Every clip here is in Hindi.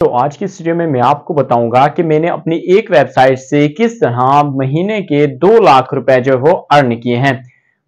तो आज की इस वीडियो में मैं आपको बताऊंगा कि मैंने अपनी एक वेबसाइट से किस तरह महीने के दो लाख रुपए जो वो अर्न किए हैं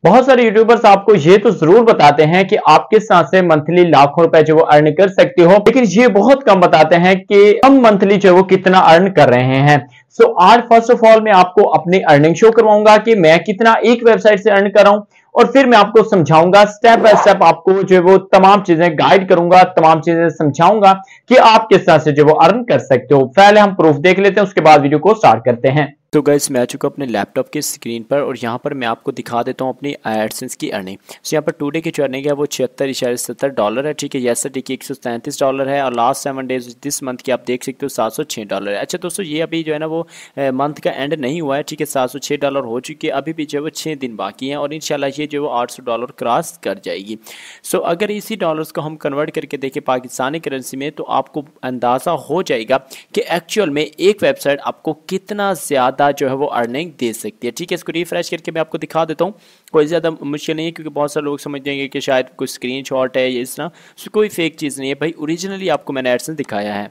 बहुत सारे यूट्यूबर्स आपको ये तो जरूर बताते हैं कि आप किस तरह से मंथली लाखों रुपए जो वो अर्न कर सकते हो लेकिन ये बहुत कम बताते हैं कि हम मंथली जो वो कितना अर्न कर रहे हैं सो आज फर्स्ट ऑफ ऑल मैं आपको अपनी अर्निंग शो करवाऊंगा कि मैं कितना एक वेबसाइट से अर्न कर रहा हूं और फिर मैं आपको समझाऊंगा स्टेप बाय स्टेप आपको जो है वो तमाम चीजें गाइड करूंगा तमाम चीजें समझाऊंगा कि आप किस तरह से जो वो अर्न कर सकते हो पहले हम प्रूफ देख लेते हैं उसके बाद वीडियो को स्टार्ट करते हैं तो गैस मैं आ चुका अपने लैपटॉप के स्क्रीन पर और यहाँ पर मैं आपको दिखा देता हूँ अपनी एडसेंस की अर्निंग तो यहाँ पर टू डे की जो अर्निंग है वो छिहत्तर इशारे सत्तर डॉलर है ठीक है यस सर ठीक है एक सौ सैंतीस डॉलर है और last seven days this month की आप देख सकते हो सात सौ छः डॉलर है अच्छा दोस्तों ये अभी जो है ना वो मंथ का एंड नहीं हुआ है ठीक है सात सौ छः डॉलर हो चुकी है अभी भी जो है वो छः दिन बाकी हैं और इन ये जो है वो आठ सौ डॉलर क्रॉस कर जाएगी सो अगर इसी डॉलर्स को हम कन्वर्ट करके देखें पाकिस्तानी करेंसी में तो आपको अंदाज़ा हो जाएगा कि एक्चुअल में एक वेबसाइट आपको कितना ज़्यादा ज़्यादा जो है वो अर्निंग दे सकती है ठीक है इसको रिफ्रेश करके मैं आपको दिखा देता हूँ कोई ज़्यादा मुश्किल नहीं है क्योंकि बहुत सारे लोग समझ जाएंगे कि शायद कोई स्क्रीन शॉट है या इस तरह तो कोई फेक चीज़ नहीं है भाई ओरिजिनली आपको मैंने एडसन दिखाया है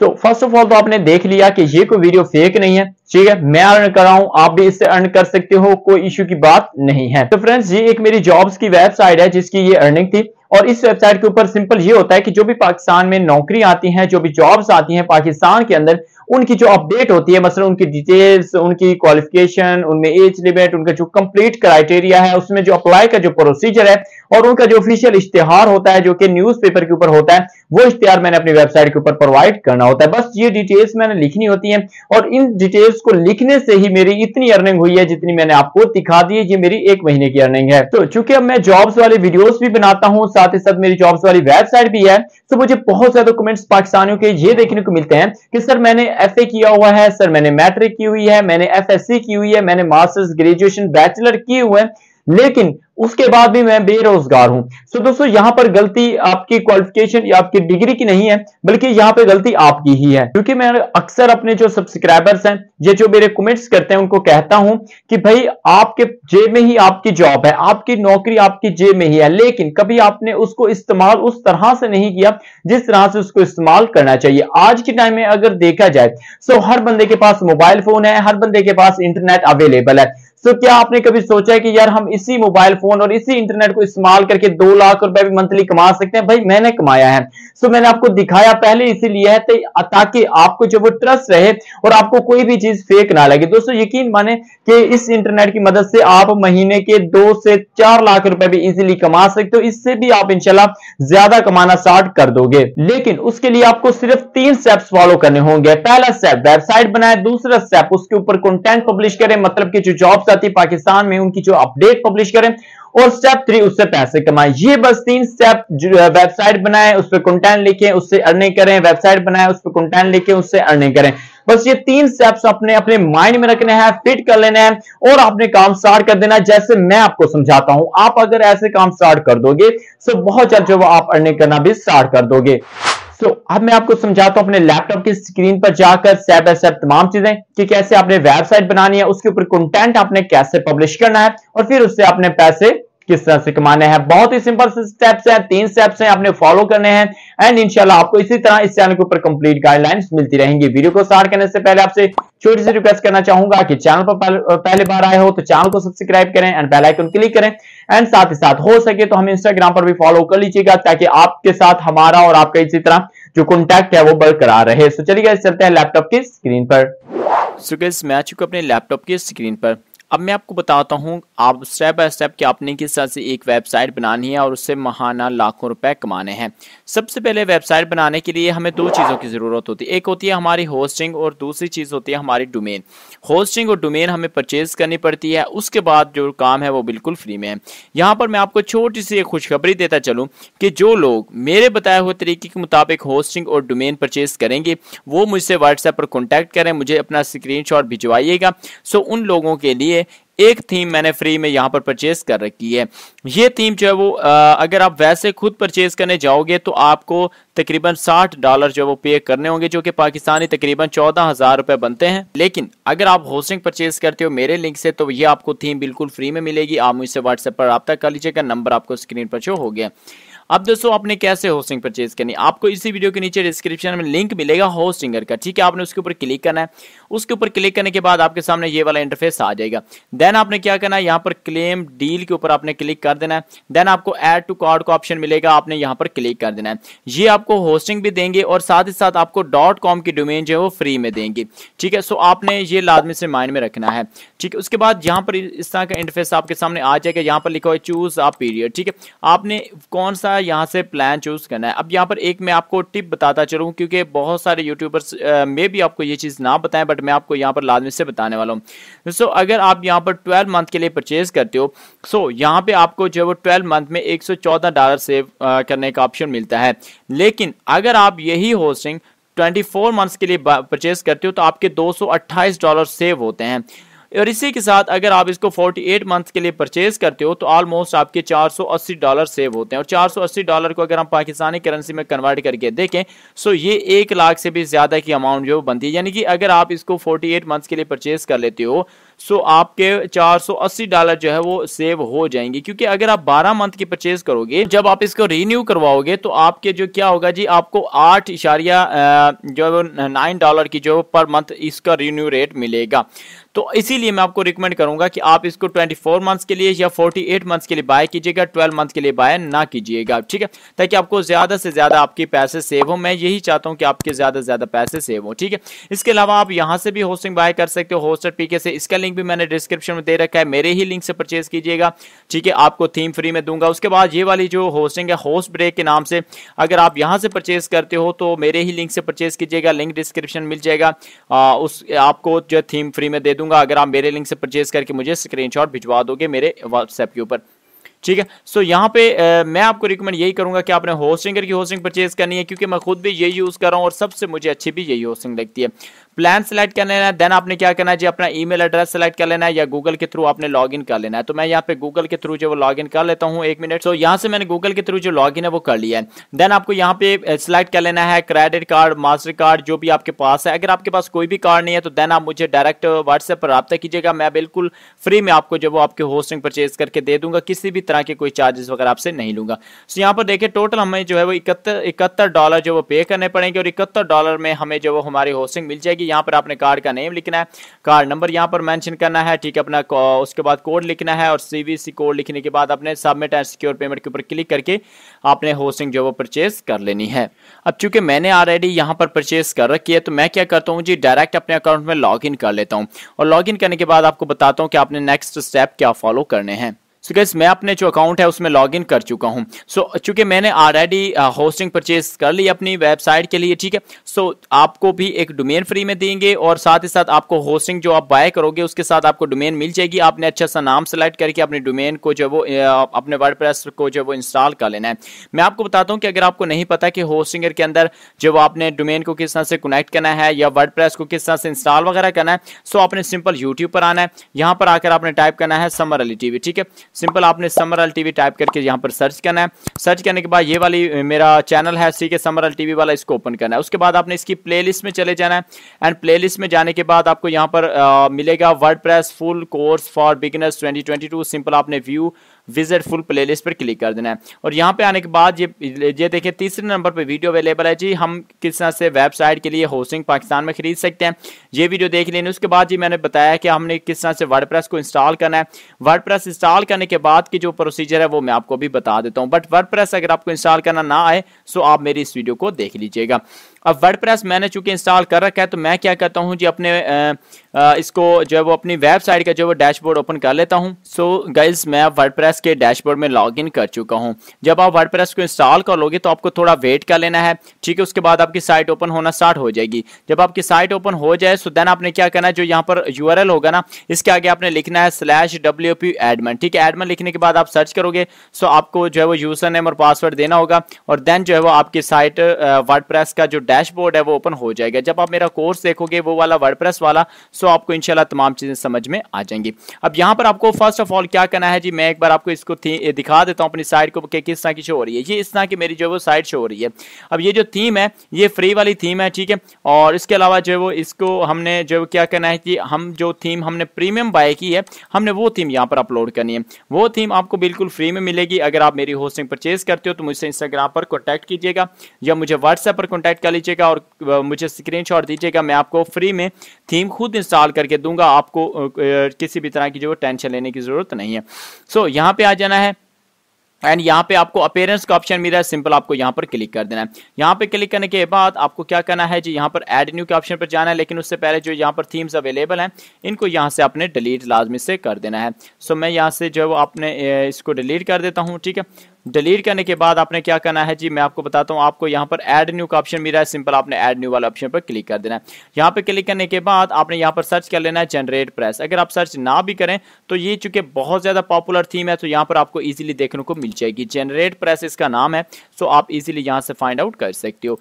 तो फर्स्ट ऑफ ऑल तो आपने देख लिया कि ये कोई वीडियो फेक नहीं है ठीक है मैं अर्न कर रहा हूं आप भी इससे अर्न कर सकते हो कोई इश्यू की बात नहीं है तो फ्रेंड्स ये एक मेरी जॉब्स की वेबसाइट है जिसकी ये अर्निंग थी और इस वेबसाइट के ऊपर सिंपल ये होता है कि जो भी पाकिस्तान में नौकरी आती है जो भी जॉब्स आती हैं पाकिस्तान के अंदर उनकी जो अपडेट होती है मसलन उनकी डिटेल्स उनकी क्वालिफिकेशन उनमें एज लिमिट उनका जो कंप्लीट क्राइटेरिया है उसमें जो अप्लाई का जो प्रोसीजर है और उनका जो ऑफिशियल इश्तेहार होता है जो कि न्यूज़पेपर के ऊपर होता है वो इश्तेहार मैंने अपनी वेबसाइट के ऊपर प्रोवाइड करना होता है बस ये डिटेल्स मैंने लिखनी होती है और इन डिटेल्स को लिखने से ही मेरी इतनी अर्निंग हुई है जितनी मैंने आपको दिखा दी है ये मेरी एक महीने की अर्निंग है तो चूंकि अब मैं जॉब्स वाले वीडियोज भी बनाता हूँ साथ ही साथ मेरी जॉब्स वाली वेबसाइट भी है तो मुझे बहुत ज्यादा कमेंट्स पाकिस्तानियों के ये देखने को मिलते हैं कि सर मैंने एफ किया हुआ है सर मैंने मैट्रिक की हुई है मैंने एफ की हुई है मैंने मास्टर्स ग्रेजुएशन बैचलर किए हुए हैं लेकिन उसके बाद भी मैं बेरोजगार हूं सो so, दोस्तों यहां पर गलती आपकी क्वालिफिकेशन या आपकी डिग्री की नहीं है बल्कि यहां पे गलती आपकी ही है क्योंकि मैं अक्सर अपने जो सब्सक्राइबर्स हैं ये जो मेरे कमेंट्स करते हैं उनको कहता हूं कि भाई आपके जेब में ही आपकी जॉब है आपकी नौकरी आपकी जेब में ही है लेकिन कभी आपने उसको इस्तेमाल उस तरह से नहीं किया जिस तरह से उसको इस्तेमाल करना चाहिए आज के टाइम में अगर देखा जाए सो हर बंदे के पास मोबाइल फोन है हर बंदे के पास इंटरनेट अवेलेबल है सो क्या आपने कभी सोचा है कि यार हम इसी मोबाइल फोन और इसी इंटरनेट को इस्तेमाल करके दो लाख रुपए भी मंथली कमा सकते हैं भाई मैंने कमाया है सो मैंने आपको दिखाया पहले इसीलिए है तो ताकि आपको जो वो ट्रस्ट रहे और आपको कोई भी चीज फेक ना लगे दोस्तों यकीन माने कि इस इंटरनेट की मदद से आप महीने के दो से चार लाख रुपए भी इजिली कमा सकते हो इससे भी आप इनशाला ज्यादा कमाना स्टार्ट कर दोगे लेकिन उसके लिए आपको सिर्फ तीन स्टेप्स फॉलो करने होंगे पहला स्टेप वेबसाइट बनाए दूसरा स्टेप उसके ऊपर कंटेंट पब्लिश करें मतलब कि जो जॉब साथ ही पाकिस्तान में उनकी जो अपडेट पब्लिश करें और स्टेप थ्री उससे पैसे कमाएं ये बस तीन स्टेप वेबसाइट बनाएं उस पर कंटेंट लिखें उससे अर्निंग करें वेबसाइट बनाएं उस पर कंटेंट लिखें उससे अर्निंग करें बस ये तीन स्टेप्स अपने अपने माइंड में रखने हैं फिट कर लेने हैं और आपने काम स्टार्ट कर देना जैसे मैं आपको समझाता हूं आप अगर ऐसे काम स्टार्ट कर दोगे तो बहुत जल्द जो आप अर्निंग करना भी स्टार्ट कर दोगे सो so, अब मैं आपको समझाता हूं अपने लैपटॉप की स्क्रीन पर जाकर स्टेप बाय स्टेप तमाम चीजें कि कैसे आपने वेबसाइट बनानी है उसके ऊपर कंटेंट आपने कैसे पब्लिश करना है और फिर उससे आपने पैसे किस तरह से कमाने हैं बहुत ही सिंपल स्टेप्स हैं तीन स्टेप्स हैं आपने फॉलो करने हैं एंड इंशाल्लाह आपको इसी तरह इस चैनल के ऊपर कंप्लीट गाइडलाइंस मिलती रहेंगी वीडियो को स्टार्ट करने से पहले आपसे छोटी सी रिक्वेस्ट करना चाहूंगा कि चैनल पर पहले बार आए हो तो चैनल को सब्सक्राइब करें एंड बेल आइकन क्लिक करें एंड साथ ही साथ हो सके तो हम इंस्टाग्राम पर भी फॉलो कर लीजिएगा ताकि आपके साथ हमारा और आपका इसी तरह जो कॉन्टैक्ट है वो बरकरार रहे तो चलिए चलते हैं लैपटॉप की स्क्रीन पर सो so, मैं आ चुका अपने लैपटॉप की स्क्रीन पर अब मैं आपको बताता हूँ आप स्टेप बाय स्टेप कि आपने किस तरह से एक वेबसाइट बनानी है और उससे महाना लाखों रुपए कमाने हैं सबसे पहले वेबसाइट बनाने के लिए हमें दो चीज़ों की ज़रूरत होती है एक होती है हमारी होस्टिंग और दूसरी चीज़ होती है हमारी डोमेन होस्टिंग और डोमेन हमें परचेज करनी पड़ती है उसके बाद जो काम है वो बिल्कुल फ्री में है यहाँ पर मैं आपको छोटी सी खुशखबरी देता चलूँ कि जो लोग मेरे बताए हुए तरीके के मुताबिक होस्टिंग और डोमेन परचेज करेंगे वो मुझसे व्हाट्सएप पर कॉन्टैक्ट करें मुझे अपना स्क्रीन भिजवाइएगा सो उन लोगों के लिए एक थीम मैंने फ्री में यहां पर परचेज कर रखी है ये थीम जो है वो अगर आप वैसे खुद परचेज करने जाओगे तो आपको तकरीबन साठ डॉलर जो है वो पे करने होंगे जो कि पाकिस्तानी तकरीबन चौदह हजार रुपए बनते हैं लेकिन अगर आप होस्टिंग परचेज करते हो मेरे लिंक से तो ये आपको थीम बिल्कुल फ्री में मिलेगी आप मुझसे व्हाट्सएप पर रब्ता कर लीजिएगा नंबर आपको स्क्रीन पर जो हो गया अब दोस्तों आपने कैसे होस्टिंग परचेज करनी आपको इसी वीडियो के नीचे डिस्क्रिप्शन में लिंक मिलेगा होस्टिंगर का ठीक है आपने उसके ऊपर क्लिक करना है उसके ऊपर क्लिक करने के बाद आपके सामने ये वाला इंटरफेस आ जाएगा देन आपने क्या करना है यहाँ पर क्लेम डील के ऊपर आपने क्लिक कर देना है देन आपको एड टू कार्ड का ऑप्शन मिलेगा आपने यहाँ पर क्लिक कर देना है ये आपको होस्टिंग भी देंगे और साथ ही साथ आपको डॉट कॉम की डोमेन जो है वो फ्री में देंगे ठीक है सो आपने ये लादमी से माइंड में रखना है ठीक है उसके बाद यहाँ पर इस तरह का इंटरफेस आपके सामने आ जाएगा यहाँ पर लिखा हुआ चूज आप पीरियड ठीक है आपने कौन सा यहाँ से प्लान चूज करना है अब यहाँ पर एक मैं आपको टिप बताता चलूँ क्योंकि बहुत सारे यूट्यूबर्स में भी आपको ये चीज़ ना बताएं बट बट मैं आपको यहाँ पर लाजमी से बताने वाला हूँ दोस्तों अगर आप यहाँ पर ट्वेल्व मंथ के लिए परचेज करते हो सो यहाँ पे आपको जो है वो ट्वेल्व मंथ में एक डॉलर सेव करने का ऑप्शन मिलता है लेकिन अगर आप यही होस्टिंग 24 मंथ्स के लिए परचेज करते हो तो आपके 228 डॉलर सेव होते हैं और इसी के साथ अगर आप इसको 48 मंथ के लिए परचेज करते हो तो ऑलमोस्ट आपके 480 डॉलर सेव होते हैं और 480 डॉलर को अगर हम पाकिस्तानी करेंसी में कन्वर्ट करके देखें सो ये एक लाख से भी ज़्यादा की अमाउंट जो बनती है यानी कि अगर आप इसको 48 मंथ्स के लिए परचेज कर लेते हो सो आपके 480 डॉलर जो है वो सेव हो जाएंगे क्योंकि अगर आप 12 मंथ की परचेज करोगे जब आप इसको रिन्यू करवाओगे तो आपके जो क्या होगा जी आपको आठ इशारिया जो नाइन डॉलर की जो पर मंथ इसका रिन्यू रेट मिलेगा तो इसीलिए मैं आपको रिकमेंड करूंगा कि आप इसको 24 मंथ्स के लिए या 48 मंथ्स के लिए बाय कीजिएगा 12 मंथ के लिए बाय ना कीजिएगा ठीक है ताकि आपको ज्यादा से ज्यादा आपके पैसे सेव हो मैं यही चाहता हूँ कि आपके ज्यादा से ज्यादा पैसे सेव हो ठीक है इसके अलावा आप यहाँ से भी होस्टिंग बाय कर सकते हो होस्टर पीके से इसका लिंक भी मैंने डिस्क्रिप्शन में दे रखा है मेरे ही लिंक से परचेज कीजिएगा ठीक है आपको थीम फ्री में दूंगा उसके बाद ये वाली जो होस्टिंग है होस्ट ब्रेक के नाम से अगर आप यहाँ से परचेज करते हो तो मेरे ही लिंक से परचेज कीजिएगा लिंक डिस्क्रिप्शन मिल जाएगा उस आपको जो थीम फ्री में दे दूंगा अगर आप मेरे लिंक से परचेज करके मुझे स्क्रीनशॉट भिजवा दोगे मेरे व्हाट्सएप के ऊपर ठीक है सो यहाँ पे आ, मैं आपको रिकमेंड यही करूँगा कि आपने होस्टिंगर की होस्टिंग परचेज करनी है क्योंकि मैं खुद भी यही यूज़ कर रहा हूँ और सबसे मुझे अच्छी भी यही होस्टिंग लगती है प्लान सेलेक्ट कर लेना है देन आपने क्या करना है जी अपना ईमेल एड्रेस सेलेक्ट कर लेना है या गूगल के थ्रू आपने लॉगिन कर लेना है तो मैं यहाँ पे गूगल के थ्रू जो वो लॉगिन कर लेता हूँ एक मिनट सो so, यहाँ से मैंने गूगल के थ्रू जो लॉगिन है वो कर लिया है देन आपको यहाँ पे सिलेक्ट कर लेना है क्रेडिट कार्ड मास्टर कार्ड जो भी आपके पास है अगर आपके पास कोई भी कार्ड नहीं है तो देन आप मुझे डायरेक्ट व्हाट्सएप पर रब्ता कीजिएगा मैं बिल्कुल फ्री में आपको जो वो आपके होस्टिंग परचेज करके दे दूंगा किसी भी तरह के कोई चार्जेस वगैरह आपसे नहीं लूंगा सो यहाँ पर देखिए टोटल हमें जो है वो इकहत्तर इकहत्तर डॉलर जो वो पे करने पड़ेंगे और इकहत्तर डॉलर में हमें जो वो हमारी होस्टिंग मिल जाएगी जाएगी यहाँ पर आपने कार्ड का नेम लिखना है कार्ड नंबर यहाँ पर मैंशन करना है ठीक है अपना उसके बाद कोड लिखना है और सी कोड लिखने के बाद अपने सबमिट एंड सिक्योर पेमेंट के ऊपर क्लिक करके आपने होस्टिंग जो वो परचेज कर लेनी है अब चूंकि मैंने ऑलरेडी यहाँ पर परचेज कर रखी है तो मैं क्या करता हूँ जी डायरेक्ट अपने अकाउंट में लॉग कर लेता हूँ और लॉग करने के बाद आपको बताता हूँ कि आपने नेक्स्ट स्टेप क्या फॉलो करने हैं सो गैस मैं अपने जो अकाउंट है उसमें लॉग इन कर चुका हूँ सो so, चूंकि मैंने ऑलरेडी होस्टिंग परचेज कर ली अपनी वेबसाइट के लिए ठीक है सो so, आपको भी एक डोमेन फ्री में देंगे और साथ ही साथ आपको होस्टिंग जो आप बाय करोगे उसके साथ आपको डोमेन मिल जाएगी आपने अच्छा सा नाम सेलेक्ट करके अपने डोमेन को जो वो uh, अपने वर्ड को जो वो इंस्टॉल कर लेना है मैं आपको बताता हूँ कि अगर आपको नहीं पता कि होस्टिंग के अंदर जब आपने डोमेन को किस तरह से कनेक्ट करना है या वर्ड को किस तरह से इंस्टॉल वगैरह करना है सो आपने सिंपल यूट्यूब पर आना है यहाँ पर आकर आपने टाइप करना है समर अली टीवी ठीक है सिंपल आपने समर एल टीवी टाइप करके यहाँ पर सर्च करना है सर्च करने के बाद ये वाली मेरा चैनल है सी के समर एल टीवी वाला इसको ओपन करना है उसके बाद आपने इसकी प्लेलिस्ट में चले जाना है एंड प्लेलिस्ट में जाने के बाद आपको यहाँ पर आ, मिलेगा word full course for beginners twenty simple आपने व्यू विजिट फुल प्लेलिस्ट पर क्लिक कर देना है और यहाँ पे आने के बाद ये ये देखिए तीसरे नंबर पर वीडियो अवेलेबल है जी हम किस तरह से वेबसाइट के लिए होस्टिंग पाकिस्तान में खरीद सकते हैं ये वीडियो देख लेने उसके बाद जी मैंने बताया कि हमने किस तरह से वर्ड को इंस्टॉल करना है वर्ड इंस्टॉल करने के बाद की जो प्रोसीजर है वो मैं आपको भी बता देता हूँ बट वर्ड अगर आपको इंस्टॉल करना ना आए तो आप मेरी इस वीडियो को देख लीजिएगा अब वर्ड मैंने चूंकि इंस्टॉल कर रखा है तो मैं क्या करता हूँ जी अपने आ, इसको जो है वो अपनी वेबसाइट का जो वो डैशबोर्ड ओपन कर लेता हूँ सो गाइज मैं वर्ड प्रेस के डैशबोर्ड में लॉग कर चुका हूँ जब आप वर्ड को इंस्टॉल कर लोगे तो आपको थोड़ा वेट कर लेना है ठीक है उसके बाद आपकी साइट ओपन होना स्टार्ट हो जाएगी जब आपकी साइट ओपन हो जाए सो देन आपने क्या करना है जो यहाँ पर यू होगा ना इसके आगे आपने लिखना है स्लैश डब्ल्यू एडमन ठीक है एडमन लिखने के बाद आप सर्च करोगे सो आपको जो है वो यूजर नेम और पासवर्ड देना होगा और देन जो है वो आपकी साइट वर्ड का जो डैशबोर्ड है वो ओपन हो जाएगा जब आप मेरा कोर्स देखोगे वो वाला वर्ड वाला सो आपको इनशाला तमाम चीज़ें समझ में आ जाएंगी अब यहां पर आपको फर्स्ट ऑफ ऑल क्या करना है जी मैं एक बार आपको इसको दिखा देता हूँ अपनी साइड को किस तरह की शो हो रही है ये इस तरह की मेरी जो है वो साइड शो हो रही है अब ये जो थीम है ये फ्री वाली थीम है ठीक है और इसके अलावा जो है वो इसको हमने जो क्या करना है कि हम जो थीम हमने प्रीमियम बाय की है हमने वो थीम यहाँ पर अपलोड करनी है वो थीम आपको बिल्कुल फ्री में मिलेगी अगर आप मेरी होस्टिंग परचेज करते हो तो मुझसे इंस्टाग्राम पर कॉन्टैक्ट कीजिएगा या मुझे व्हाट्सएप पर कॉन्टैक्ट कर लीजिएगा और मुझे स्क्रीनशॉट दीजिएगा मैं आपको फ्री में थीम खुद इंस्टॉल करके दूंगा आपको किसी भी तरह की जो टेंशन लेने की ज़रूरत नहीं है सो so, यहाँ पे आ जाना है एंड यहाँ पे आपको अपेयरेंस का ऑप्शन मिल रहा है सिंपल आपको यहाँ पर क्लिक कर देना है यहाँ पे क्लिक करने के बाद आपको क्या करना है जी यहाँ पर एड न्यू के ऑप्शन पर जाना है लेकिन उससे पहले जो यहाँ पर थीम्स अवेलेबल हैं इनको यहाँ से आपने डिलीट लाजमी से कर देना है सो so, मैं यहाँ से जो आपने इसको डिलीट कर देता हूँ ठीक है डिलीट करने के बाद आपने क्या करना है जी मैं आपको बताता हूँ आपको यहाँ पर एड न्यू का ऑप्शन मिला है सिंपल आपने एड न्यू वाला ऑप्शन पर क्लिक कर देना है यहाँ पर क्लिक करने के बाद आपने यहाँ पर सर्च कर लेना है जनरेट प्रेस अगर आप सर्च ना भी करें तो ये चूंकि बहुत ज़्यादा पॉपुलर थीम है तो यहाँ पर आपको ईजिली देखने को मिल जाएगी जनरेट प्रेस इसका नाम है सो आप इजिली यहाँ से फाइंड आउट कर सकते हो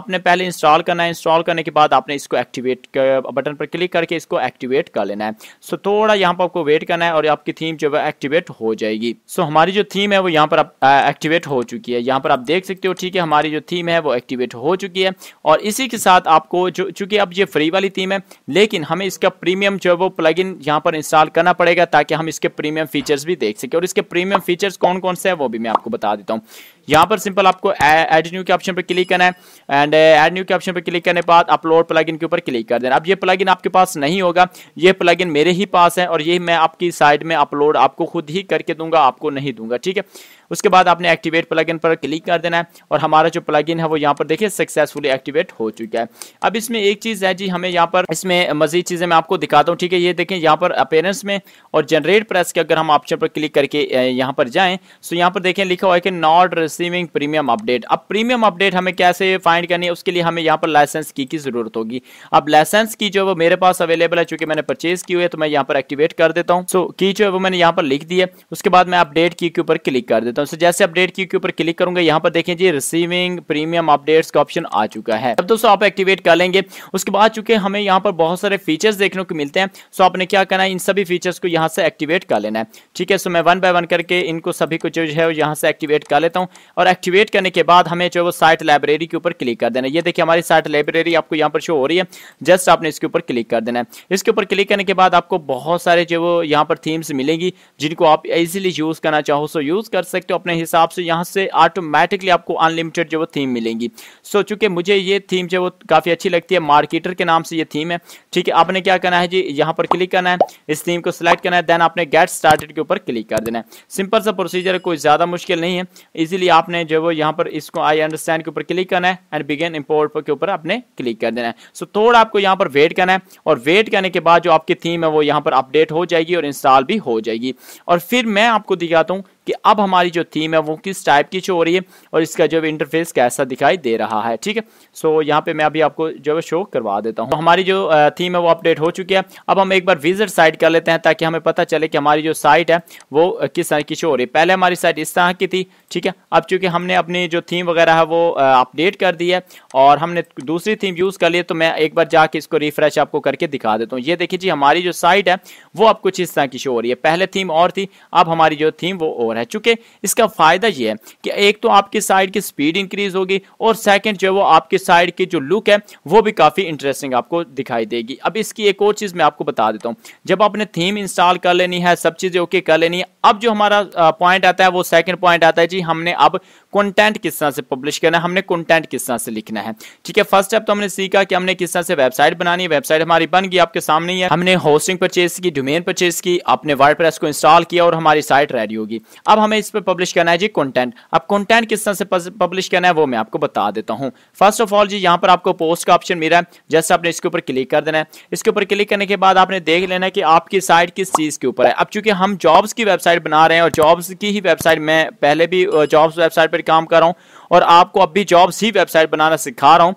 आपने पहले इंस्टॉल करना है इंस्टॉल करने के बाद आपने इसको एक्टिवेट बटन पर क्लिक करके इसको एक्टिवेट कर लेना है सो थोड़ा यहाँ पर आपको वेट करना है और आपकी थीम जो है एक्टिवेट हो जाएगी सो हमारी जो थीम है वो यहाँ पर एक्टिवेट हो चुकी है यहाँ पर आप देख सकते हो ठीक है हमारी जो थीम है वो एक्टिवेट हो चुकी है और इसी के साथ आपको जो चूंकि अब ये फ्री वाली थीम है लेकिन हमें इसका प्रीमियम जो है वो प्लग इन यहाँ पर इंस्टॉल करना पड़ेगा ताकि हम इसके प्रीमियम फीचर्स भी देख सकें और इसके प्रीमियम फीचर्स कौन कौन से हैं वो भी मैं आपको बता देता हूँ यहाँ पर सिंपल आपको एड न्यू के ऑप्शन पर क्लिक करना है एंड एड न्यू के ऑप्शन पर क्लिक करने के बाद अपलोड प्लगइन के ऊपर क्लिक कर देना अब ये प्लगइन आपके पास नहीं होगा ये प्लगइन मेरे ही पास है और ये मैं आपकी साइड में अपलोड आपको खुद ही करके दूंगा आपको नहीं दूंगा ठीक है उसके बाद आपने एक्टिवेट प्लगइन पर क्लिक कर देना है और हमारा जो प्लगइन है वो यहाँ पर देखिए सक्सेसफुली एक्टिवेट हो चुका है अब इसमें एक चीज़ है जी हमें यहाँ पर इसमें मजीद चीज़ें मैं आपको दिखाता हूँ ठीक है ये देखें यहाँ पर अपेयरेंस में और जनरेट प्रेस के अगर हम ऑप्शन पर क्लिक करके यहाँ पर जाएँ तो यहाँ पर देखें लिखा हुआ है कि नॉट रिसीविंग प्रीमियम अपडेट अब प्रीमियम अपडेट हमें कैसे फाइंड करनी है उसके लिए हमें यहाँ पर लाइसेंस की की जरूरत होगी अब लाइसेंस की जो वो मेरे पास अवेलेबल है चूंकि मैंने परचेज की हुई है तो मैं यहाँ पर एक्टिवेट कर देता हूँ सो की जो है वो मैंने यहाँ पर लिख दी है उसके बाद मैं अपडेट की के ऊपर क्लिक कर देता हूँ सो जैसे अपडेट की के ऊपर क्लिक करूंगा यहाँ पर देखें जी रिसीविंग प्रीमियम अपडेट का ऑप्शन आ चुका है अब दोस्तों आप एक्टिवेट कर लेंगे उसके बाद चूंकि हमें यहाँ पर बहुत सारे फीचर्स देखने को मिलते हैं सो आपने क्या करना है इन सभी फीचर्स को यहाँ से एक्टिवेट कर लेना है ठीक है सो मैं वन बाय वन करके इनको सभी को जो है यहाँ से एक्टिवेट कर लेता हूँ और एक्टिवेट करने के बाद हमें जो है वो साइट लाइब्रेरी के ऊपर क्लिक कर देना ये देखिए हमारी साइट लाइब्रेरी आपको यहाँ पर शो हो रही है जस्ट आपने इसके ऊपर क्लिक कर देना है इसके ऊपर क्लिक करने के बाद आपको बहुत सारे जो वो यहाँ पर थीम्स मिलेंगी जिनको आप इजिली यूज़ करना चाहो सो यूज़ कर सकते हो अपने हिसाब से यहाँ से ऑटोमेटिकली आपको अनलिमिटेड जो वो थीम मिलेंगी सो चूंकि मुझे ये थीम जो वो काफ़ी अच्छी लगती है मार्केटर के नाम से ये थीम है ठीक है आपने क्या करना है जी यहाँ पर क्लिक करना है इस थीम को सिलेक्ट करना है देन आपने गेट स्टार्टेड के ऊपर क्लिक कर देना है सिंपल सा प्रोसीजर कोई ज़्यादा मुश्किल नहीं है इजिली आपने जो वो यहाँ पर इसको आई अंडरस्टैंड के ऊपर क्लिक करना है एंड बिगेन इम्पोर्ट के ऊपर आपने क्लिक कर देना है सो so, थोड़ा आपको यहाँ पर वेट करना है और वेट करने के बाद जो आपकी थीम है वो यहाँ पर अपडेट हो जाएगी और इंस्टॉल भी हो जाएगी और फिर मैं आपको दिखाता हूँ कि अब हमारी जो थीम है वो किस टाइप की शो हो रही है और इसका जो इंटरफेस कैसा दिखाई दे रहा है ठीक है सो यहाँ पे मैं अभी आपको जो है शो करवा देता हूँ तो हमारी जो थीम है वो अपडेट हो चुकी है अब हम एक बार विजिट साइट कर लेते हैं ताकि हमें पता चले कि हमारी जो साइट है वो किस तरह की शो हो रही है पहले हमारी साइट इस तरह की थी ठीक है अब चूंकि हमने अपनी जो थीम वगैरह है वो अपडेट कर दी है और हमने दूसरी थीम यूज़ कर ली तो मैं एक बार जाके इसको रिफ्रेश आपको करके दिखा देता हूँ ये देखिए जी हमारी जो साइट है वो अब कुछ इस तरह की शो हो रही है पहले थीम और थी अब हमारी जो थीम वो और है चूंकि इसका फायदा यह है कि एक तो आपकी साइड की स्पीड इंक्रीज होगी और सेकंड जो है वो आपकी साइड की जो लुक है वो भी काफ़ी इंटरेस्टिंग आपको दिखाई देगी अब इसकी एक और चीज़ मैं आपको बता देता हूं जब आपने थीम इंस्टॉल कर लेनी है सब चीज़ें ओके कर लेनी है अब जो हमारा पॉइंट आता है वो सेकेंड पॉइंट आता है जी हमने अब कंटेंट किस तरह से पब्लिश करना है हमने कंटेंट किस तरह से लिखना है ठीक है फर्स्ट स्टेप तो हमने सीखा कि हमने किस तरह से वेबसाइट बनानी है वेबसाइट हमारी बन गई आपके सामने ही है हमने होस्टिंग परचेज की डोमेन परचेज की आपने वर्ड को इंस्टॉल किया और हमारी साइट रेडी होगी अब हमें इस पर पब्लिश करना है जी कंटेंट अब कंटेंट किस तरह से पब्लिश करना है वो मैं आपको बता देता हूँ फर्स्ट ऑफ ऑल जी यहाँ पर आपको पोस्ट का ऑप्शन मिला है जैसे आपने इसके ऊपर क्लिक कर देना है इसके ऊपर क्लिक करने के बाद आपने देख लेना है कि आपकी साइट किस चीज़ के ऊपर है अब चूंकि हम जॉब्स की वेबसाइट बना रहे हैं और जॉब्स की ही वेबसाइट मैं पहले भी जॉब्स वेबसाइट पर काम कर रहा हूँ और आपको अब भी जॉब्स ही वेबसाइट बनाना सिखा रहा हूँ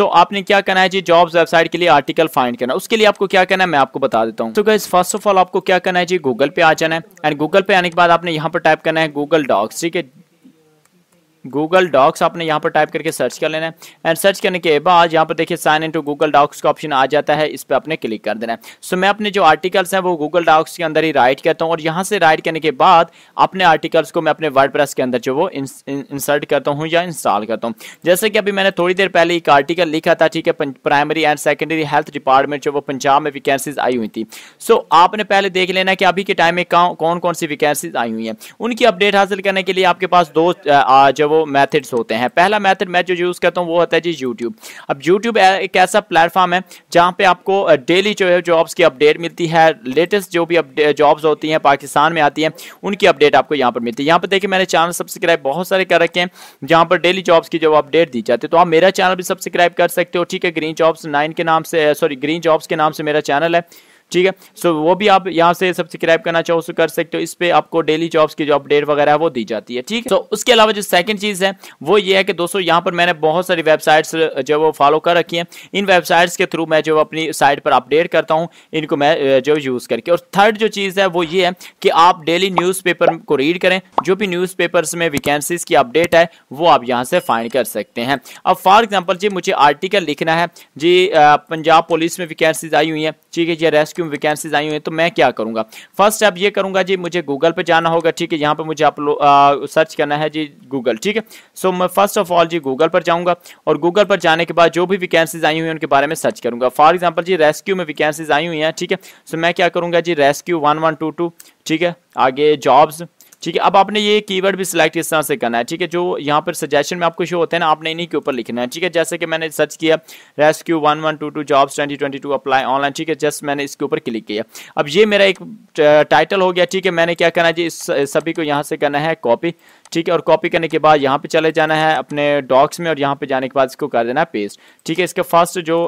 सो तो आपने क्या करना है जी जॉब वेबसाइट के लिए आर्टिकल फाइंड करना उसके लिए आपको क्या करना है मैं आपको बता देता हूँ तो गाइज फर्स्ट ऑफ ऑल आपको क्या करना है जी गूगल पे आ जाना है एंड गूगल पे आने के बाद आपने यहाँ पर टाइप करना है गूगल डॉक्स ठीक है गूगल डॉक्स आपने यहाँ पर टाइप करके सर्च कर लेना है एंड सर्च करने के बाद यहाँ पर देखिए sign in to Google Docs का ऑप्शन आ जाता है इस पर आपने क्लिक कर देना है सो so, मैं अपने जो आर्टिकल्स हैं वो गूगल डॉक्स के अंदर ही राइट करता हूँ और यहाँ से राइट करने के बाद अपने आर्टिकल्स को मैं अपने वर्ड के अंदर जो वो इंसर्ट करता हूँ या इंस्टॉल करता हूँ जैसे कि अभी मैंने थोड़ी देर पहले एक आर्टिकल लिखा था ठीक है primary and secondary health department जो वो पंजाब में वैकेंसीज आई हुई थी सो आपने पहले देख लेना कि अभी के टाइम में कौन कौन सी वैकेंसीज आई हुई हैं उनकी अपडेट हासिल करने के लिए आपके पास दो जो वो मैथड्स होते हैं पहला मैथड मैं जो यूज़ करता हूँ वो होता है जी यूट्यूब अब यूट्यूब एक ऐसा प्लेटफॉर्म है जहाँ पे आपको डेली जो है जॉब्स की अपडेट मिलती है लेटेस्ट जो भी जॉब्स होती हैं पाकिस्तान में आती हैं उनकी अपडेट आपको यहाँ पर मिलती है यहाँ पर देखिए मैंने चैनल सब्सक्राइब बहुत सारे कर रखे हैं जहाँ पर डेली जॉब्स की जो अपडेट दी जाती है तो आप मेरा चैनल भी सब्सक्राइब कर सकते हो ठीक है ग्रीन जॉब्स नाइन के नाम से सॉरी ग्रीन जॉब्स के नाम से मेरा चैनल है ठीक है सो वो भी आप यहाँ से सब्सक्राइब करना चाहो तो कर सकते हो इस पर आपको डेली जॉब्स की जो अपडेट वगैरह है वो दी जाती है ठीक है so, उसके अलावा जो सेकंड चीज़ है वो ये है कि दोस्तों यहाँ पर मैंने बहुत सारी वेबसाइट्स जो वो फॉलो कर रखी हैं इन वेबसाइट्स के थ्रू मैं जो अपनी साइट पर अपडेट करता हूँ इनको मैं जो यूज़ करके और थर्ड जो चीज़ है वो ये है कि आप डेली न्यूज़ को रीड करें जो भी न्यूज़ में वैकेंसीज की अपडेट है वो आप यहाँ से फाइंड कर सकते हैं अब फॉर एग्जाम्पल जी मुझे आर्टिकल लिखना है जी पंजाब पुलिस में वैकेंसीज आई हुई हैं ठीक है जी रेस्क्यू में वैकेंसीज आई हुई हैं तो मैं क्या करूँगा फर्स्ट स्टेप ये करूँगा जी मुझे गूगल पर जाना होगा ठीक है यहाँ पर मुझे आप सर्च करना है जी गूगल ठीक है सो मैं फर्स्ट ऑफ ऑल जी गूगल पर जाऊँगा और गूगल पर जाने के बाद जो भी वैकेंसीज आई हुई हैं उनके बारे में सर्च करूँगा फॉर एग्जाम्पल जी रेस्क्यू में वैकेंसीज आई हुई हैं ठीक है सो मैं क्या करूँगा जी rescue one one two two ठीक है आगे जॉब्स ठीक है अब आपने ये कीवर्ड भी सिलेक्ट इस तरह से करना है ठीक है जो यहाँ पर सजेशन में आपको शो होते हैं ना आपने इन्हीं के ऊपर लिखना है ठीक है जैसे कि मैंने सर्च किया rescue one one two two jobs twenty twenty two apply online ठीक है जस्ट मैंने इसके ऊपर क्लिक किया अब ये मेरा एक टाइटल हो गया ठीक है मैंने क्या करना है जी इस सभी को यहाँ से करना है कॉपी ठीक है और कॉपी करने के बाद यहाँ पे चले जाना है अपने डॉक्स में और यहाँ पे जाने के बाद इसको कर देना है पेस्ट ठीक है इसके फर्स्ट जो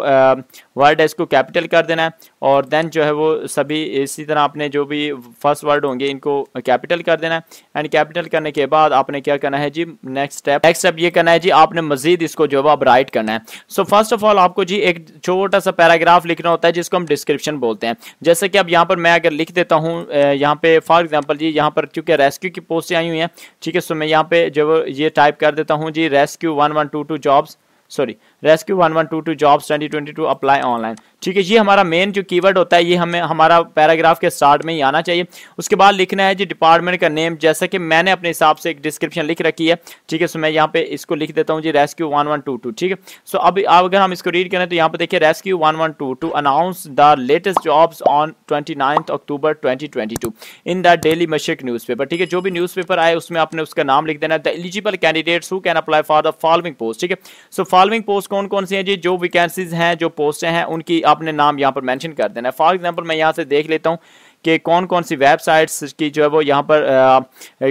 वर्ड है इसको कैपिटल कर देना है और देन जो है वो सभी इसी तरह आपने जो भी फर्स्ट वर्ड होंगे इनको कैपिटल कर देना है एंड कैपिटल करने के बाद आपने क्या करना है जी नेक्स्ट स्टेप नेक्स्ट स्टेप ये करना है जी आपने मजीद इसको जो है आप राइट करना है सो फर्स्ट ऑफ ऑल आपको जी एक छोटा सा पैराग्राफ लिखना होता है जिसको हम डिस्क्रिप्शन बोलते हैं जैसे कि अब यहाँ पर मैं अगर लिख देता हूँ यहाँ पे फॉर एग्जाम्पल जी यहाँ पर चूंकि रेस्क्यू की पोस्टें आई हुई हैं ठीक है सो मैं यहाँ पे जब ये टाइप कर देता हूँ जी rescue one one two two jobs sorry rescue one one two two jobs twenty twenty two apply online ठीक है ये हमारा मेन जो कीवर्ड होता है ये हमें हमारा पैराग्राफ के स्टार्ट में ही आना चाहिए उसके बाद लिखना है जी डिपार्टमेंट का नेम जैसा कि मैंने अपने हिसाब से एक डिस्क्रिप्शन लिख रखी है ठीक है सो मैं यहाँ पे इसको लिख देता हूँ जी rescue one one two two ठीक है सो अब अगर हम इसको रीड करें तो यहाँ पे देखिए rescue one one two two announce the latest jobs on twenty ninth October twenty twenty two in the daily Mashriq news paper ठीक है जो भी न्यूज़ पेपर आए उसमें आपने उसका नाम लिख देना है the eligible candidates who can apply for the following post ठीक है सो फॉलोइंग पोस्ट कौन कौन सी हैं जी जो वैकेंसीज हैं जो पोस्ट हैं उनकी आपने नाम यहाँ पर मैंशन कर देना है फॉर एग्जाम्पल मैं यहाँ से देख लेता हूँ कि कौन कौन सी वेबसाइट्स की जो है वो यहाँ पर आ,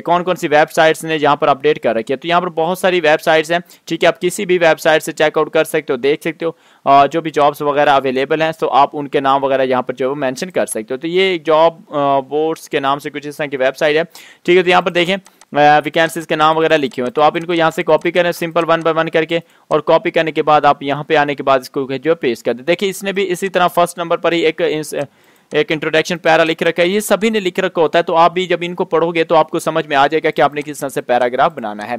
कौन कौन सी वेबसाइट्स ने यहाँ पर अपडेट कर रखी है तो यहाँ पर बहुत सारी वेबसाइट्स हैं ठीक है आप किसी भी वेबसाइट से चेकआउट कर सकते हो देख सकते हो आ, जो भी जॉब्स वगैरह अवेलेबल हैं तो आप उनके नाम वगैरह यहाँ पर जो है वो मैंशन कर सकते हो तो ये जॉब बोर्ड्स के नाम से कुछ इस तरह की वेबसाइट है ठीक है तो यहाँ पर देखें वैकेंसीज के नाम वगैरह लिखे हुए हैं तो आप इनको यहाँ से कॉपी करें सिंपल वन बाय वन करके और कॉपी करने के बाद आप यहाँ पे आने के बाद इसको जो है पेश कर दें देखिए इसने भी इसी तरह फर्स्ट नंबर पर ही एक एक इंट्रोडक्शन पैरा लिख रखा है ये सभी ने लिख रखा होता है तो आप भी जब इनको पढ़ोगे तो आपको समझ में आ जाएगा कि आपने किस तरह से पैराग्राफ बनाना है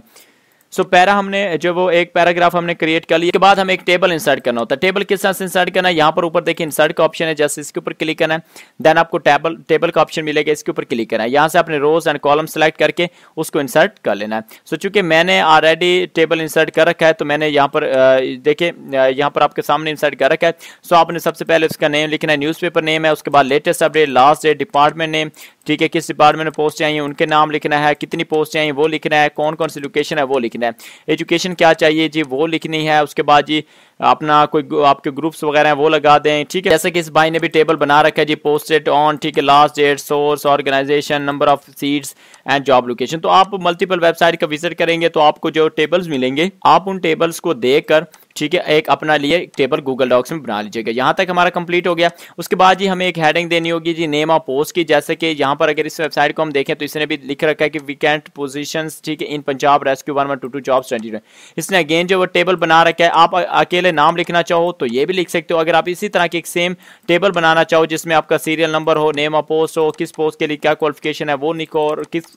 सो पैरा हमने जो वो एक पैराग्राफ हमने क्रिएट कर लिया के बाद हमें एक टेबल इंसर्ट करना होता है टेबल किस तरह से इंसर्ट करना है यहाँ पर ऊपर देखिए इंसर्ट का ऑप्शन है जैसे इसके ऊपर क्लिक करना है देन आपको टेबल टेबल का ऑप्शन मिलेगा इसके ऊपर क्लिक करना है यहाँ से आपने रोज एंड कॉलम सेलेक्ट करके उसको इंसर्ट कर लेना है सो so, चूंकि मैंने ऑलरेडी टेबल इंसर्ट कर रखा है तो मैंने यहाँ पर देखिए यहाँ पर आपके सामने इंसर्ट कर रखा है सो so, आपने सबसे पहले उसका नेम लिखना है न्यूज़पेपर नेम है उसके बाद latest update last date department name ठीक है किस डिपार्टमेंट में पोस्ट चाहिए उनके नाम लिखना है कितनी पोस्ट चाहिए वो लिखना है कौन कौन सी लोकेशन है वो लिखना है एजुकेशन क्या चाहिए जी वो लिखनी है उसके बाद जी अपना कोई आपके ग्रुप्स वगैरह हैं वो लगा दें ठीक है जैसे कि इस भाई ने भी टेबल बना रखा है जी पोस्टेड ऑन ठीक है last date source organization number of seats and job location तो आप मल्टीपल वेबसाइट का विजिट करेंगे तो आपको जो टेबल्स मिलेंगे आप उन टेबल्स को देख कर ठीक है एक अपना लिए टेबल गूगल डॉक्स में बना लीजिएगा यहाँ तक हमारा कंप्लीट हो गया उसके बाद जी हमें एक हेडिंग देनी होगी जी नेम ऑफ पोस्ट की जैसे कि यहाँ पर अगर इस वेबसाइट को हम देखें तो इसने भी लिख रखा है कि वीकेंड पोजीशन ठीक है in Punjab rescue one one two two job twenty इसने अगेन जो वो टेबल बना रखा है आप अकेले नाम लिखना चाहो तो ये भी लिख सकते हो अगर आप इसी तरह की एक सेम टेबल बनाना चाहो जिसमें आपका सीरियल नंबर हो नेम ऑफ पोस्ट हो किस पोस्ट के लिए क्या क्वालिफिकेशन है वो लिखो और किस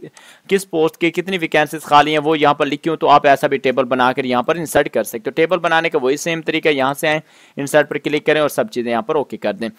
किस पोस्ट के कितनी वैकेंसीज खाली हैं वो यहाँ पर लिखी हूँ तो आप ऐसा भी टेबल बनाकर यहाँ पर इंसर्ट कर सकते हो टेबल बनाने का वही सेम तरीका यहाँ से आए इंसर्ट पर क्लिक करें और सब चीज़ें यहाँ पर ओके कर दें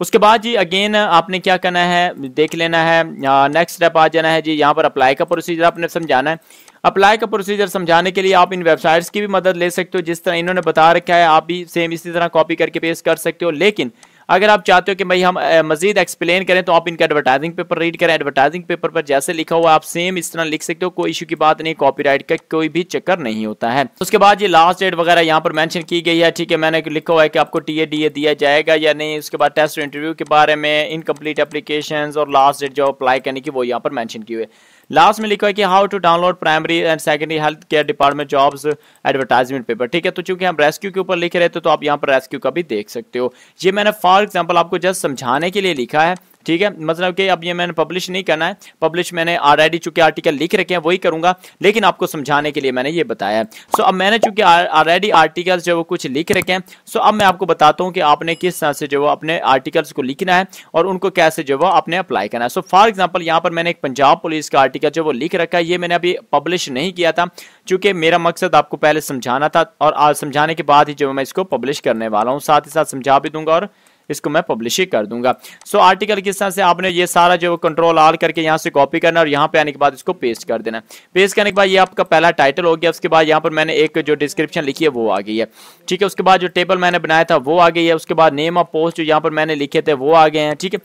उसके बाद जी अगेन आपने क्या करना है देख लेना है नेक्स्ट स्टेप आ जाना है जी यहाँ पर अप्लाई का प्रोसीजर आपने समझाना है अप्लाई का प्रोसीजर समझाने के लिए आप इन वेबसाइट्स की भी मदद ले सकते हो जिस तरह इन्होंने बता रखा है आप भी सेम इसी तरह कॉपी करके पेश कर सकते हो लेकिन अगर आप चाहते हो कि भाई हम मजीद एक्सप्लेन करें तो आप इनके एडवर्टाइजिंग पेपर रीड करें एडवर्टाइजिंग पेपर पर जैसे लिखा हुआ आप सेम इस तरह लिख सकते हो कोई इशू की बात नहीं कॉपीराइट का कोई भी चक्कर नहीं होता है उसके बाद ये लास्ट डेट वगैरह यहाँ पर मैंशन की गई है ठीक है मैंने लिखा हुआ है कि आपको टी ए डी ए दिया जाएगा या नहीं उसके बाद टेस्ट इंटरव्यू के बारे में इनकम्प्लीट एप्लीकेशन और लास्ट डेट जो अप्लाई करने की वो यहाँ पर मैंशन की हुई है लास्ट में लिखा है कि how to download primary and secondary health care department jobs advertisement paper ठीक है तो चूंकि हम रेस्क्यू के ऊपर लिखे थे तो आप यहाँ पर रेस्क्यू का भी देख सकते हो ये मैंने फॉर एग्जाम्पल आपको जस्ट समझाने के लिए लिखा है ठीक है मतलब कि अब ये मैंने पब्लिश नहीं करना है पब्लिश मैंने ऑलरेडी चूंकि आर्टिकल लिख रखे हैं वही करूंगा लेकिन आपको समझाने के लिए मैंने ये बताया है सो अब मैंने चूंकि ऑलरेडी आर्टिकल्स जो वो कुछ लिख रखे हैं सो अब मैं आपको बताता हूँ कि आपने किस तरह से जो वो अपने आर्टिकल्स को लिखना है और उनको कैसे जो वो आपने अप्लाई करना है सो फॉर एग्जाम्पल यहाँ पर मैंने एक पंजाब पुलिस का आर्टिकल जो वो लिख रखा है ये मैंने अभी पब्लिश नहीं किया था चूंकि मेरा मकसद आपको पहले समझाना था और आज समझाने के बाद ही जो मैं इसको पब्लिश करने वाला हूँ साथ ही साथ समझा भी दूंगा और इसको मैं पब्लिश ही कर दूंगा सो आर्टिकल किस तरह से आपने ये सारा जो कंट्रोल आर करके यहाँ से कॉपी करना और यहाँ पे आने के बाद इसको पेस्ट कर देना पेस्ट करने के बाद ये आपका पहला टाइटल हो गया उसके बाद यहाँ पर मैंने एक जो डिस्क्रिप्शन लिखी है वो आ गई है ठीक है उसके बाद जो टेबल मैंने बनाया था वो आ गई है उसके बाद नेम ऑफ पोस्ट जो यहाँ पर मैंने लिखे थे वो आ गए हैं ठीक है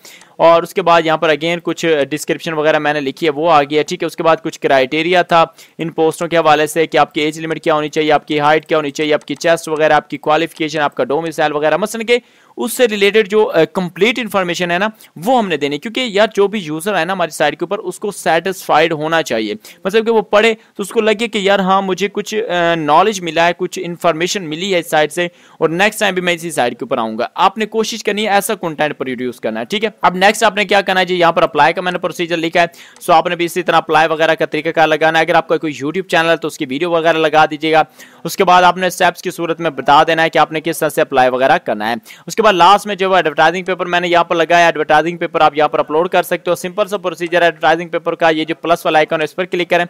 और उसके बाद यहाँ पर अगेन कुछ डिस्क्रिप्शन वगैरह मैंने लिखी है वो आ गई है ठीक है उसके बाद कुछ क्राइटेरिया था इन पोस्टों के हवाले से कि आपकी एज लिमिट क्या होनी चाहिए आपकी हाइट क्या होनी चाहिए आपकी चेस्ट वगैरह आपकी क्वालिफिकेशन आपका डोमिसाइल वगैरह मसन के उससे रिलेटेड जो कंप्लीट uh, इंफॉर्मेशन है ना वो हमने देनी क्योंकि यार जो भी यूज़र है ना हमारी साइट के ऊपर उसको सेटिस्फाइड होना चाहिए मतलब कि वो पढ़े तो उसको लगे कि यार हाँ मुझे कुछ नॉलेज uh, मिला है कुछ इंफॉर्मेशन मिली है इस साइट से और नेक्स्ट टाइम भी मैं इसी साइट के ऊपर आऊंगा आपने कोशिश करनी है ऐसा कॉन्टेंट प्रोड्यूस करना है ठीक है अब नेक्स्ट आपने क्या करना है जी यहाँ पर अप्लाई का मैंने प्रोसीजर लिखा है सो आपने भी इसी तरह अप्लाई वगैरह का तरीका का लगाना है अगर आपका कोई यूट्यूब चैनल है तो उसकी वीडियो वगैरह लगा दीजिएगा उसके बाद आपने स्टेप्स की सूरत में बता देना है कि आपने किस तरह से अप्लाई वगैरह करना है उसके उसके बाद लास्ट में जो है एडवर्टाइजिंग पेपर मैंने यहाँ पर लगाया एडवर्टाइजिंग पेपर आप यहाँ पर अपलोड कर सकते हो सिंपल सा प्रोसीजर एडवर्टाइजिंग पेपर का ये जो प्लस वाला आइकन है इस पर क्लिक करें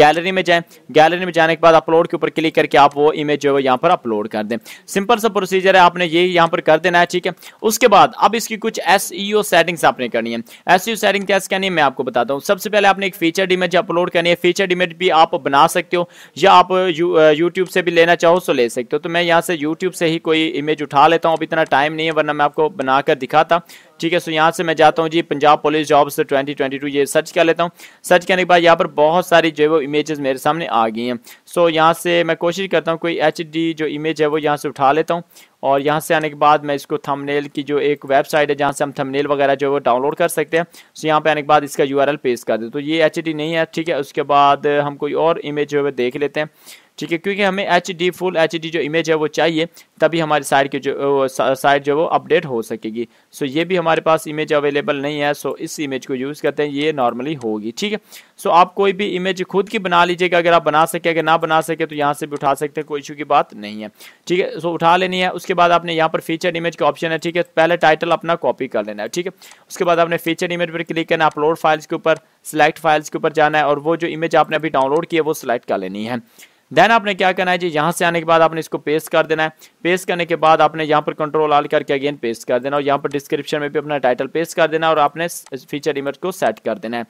गैलरी में जाएं गैलरी में जाने के बाद अपलोड के ऊपर क्लिक करके आप वो इमेज जो है यहाँ पर अपलोड कर दें सिंपल सा प्रोसीजर है आपने ये यहाँ पर कर देना है ठीक है उसके बाद अब इसकी कुछ एस सेटिंग्स e आपने करनी है एस सेटिंग कैसे करनी है मैं आपको बताता हूँ सबसे पहले आपने एक फीचर इमेज अपलोड करनी है फीचर इमेज भी आप बना सकते हो या आप यूट्यूब से भी लेना चाहो तो ले सकते हो तो मैं यहाँ से यूट्यूब से ही कोई इमेज उठा लेता हूँ अब इतना टाइम नहीं है वरना मैं आपको बनाकर दिखाता ठीक है सो यहाँ से मैं जाता हूँ जी पंजाब पुलिस जॉब्स 2022 ये सर्च कर लेता हूँ सर्च करने के बाद यहाँ पर बहुत सारी जो है वो इमेजेस मेरे सामने आ गई हैं सो यहाँ से मैं कोशिश करता हूँ कोई एच जो इमेज है वो यहाँ से उठा लेता हूँ और यहाँ से आने के बाद मैं इसको थंबनेल की जो एक वेबसाइट है जहाँ से हम थंबनेल वगैरह जो है वो डाउनलोड कर सकते हैं सो यहाँ पे आने के बाद इसका यू पेस्ट कर दे तो ये एच नहीं है ठीक है उसके बाद हम कोई और इमेज जो है देख लेते हैं ठीक है क्योंकि हमें H D full H D जो इमेज है वो चाहिए तभी हमारी साइट की जो साइट जो वो अपडेट हो सकेगी सो ये भी हमारे पास इमेज अवेलेबल नहीं है सो इस इमेज को यूज़ करते हैं ये नॉर्मली होगी ठीक है सो आप कोई भी इमेज खुद की बना लीजिएगा अगर आप बना सके अगर ना बना सके तो यहाँ से भी उठा सकते हैं कोई इशू की बात नहीं है ठीक है सो उठा लेनी है उसके बाद आपने यहाँ पर फीचर इमेज का ऑप्शन है ठीक है पहले टाइटल अपना कॉपी कर लेना है ठीक है उसके बाद आपने फीचर इमेज पर क्लिक करना अपलोड फाइल्स के ऊपर सिलेक्ट फाइल्स के ऊपर जाना है और वो जो इमेज आपने अभी डाउनलोड की है वो सिलेक्ट कर लेनी है देन आपने क्या करना है जी यहाँ से आने के बाद आपने इसको पेस्ट कर देना है पेस्ट करने के बाद आपने यहाँ पर कंट्रोल आल करके अगेन पेस्ट कर देना और यहाँ पर डिस्क्रिप्शन में भी अपना टाइटल पेस्ट कर देना और आपने फीचर इमेज को सेट कर देना है